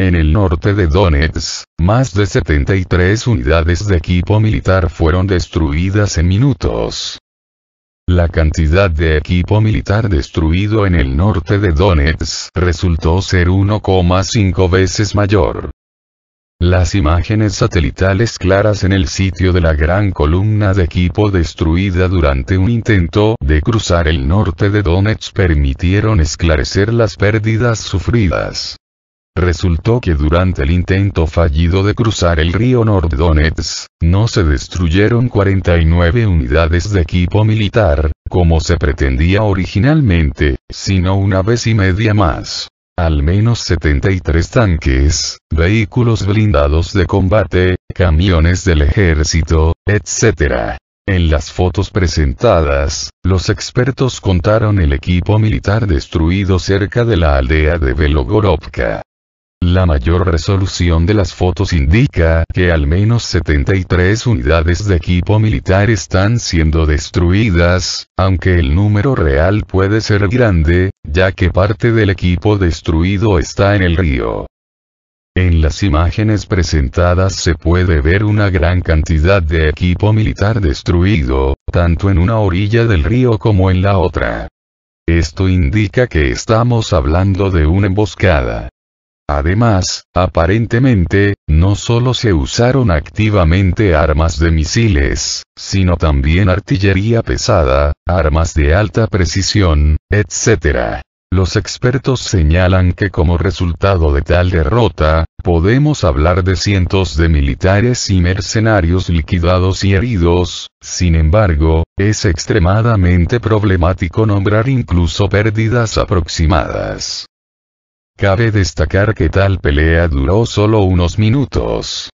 En el norte de Donetsk, más de 73 unidades de equipo militar fueron destruidas en minutos. La cantidad de equipo militar destruido en el norte de Donetsk resultó ser 1,5 veces mayor. Las imágenes satelitales claras en el sitio de la gran columna de equipo destruida durante un intento de cruzar el norte de Donetsk permitieron esclarecer las pérdidas sufridas. Resultó que durante el intento fallido de cruzar el río Donetsk, no se destruyeron 49 unidades de equipo militar, como se pretendía originalmente, sino una vez y media más. Al menos 73 tanques, vehículos blindados de combate, camiones del ejército, etc. En las fotos presentadas, los expertos contaron el equipo militar destruido cerca de la aldea de Velogorovka. La mayor resolución de las fotos indica que al menos 73 unidades de equipo militar están siendo destruidas, aunque el número real puede ser grande, ya que parte del equipo destruido está en el río. En las imágenes presentadas se puede ver una gran cantidad de equipo militar destruido, tanto en una orilla del río como en la otra. Esto indica que estamos hablando de una emboscada. Además, aparentemente, no solo se usaron activamente armas de misiles, sino también artillería pesada, armas de alta precisión, etc. Los expertos señalan que como resultado de tal derrota, podemos hablar de cientos de militares y mercenarios liquidados y heridos, sin embargo, es extremadamente problemático nombrar incluso pérdidas aproximadas. Cabe destacar que tal pelea duró solo unos minutos.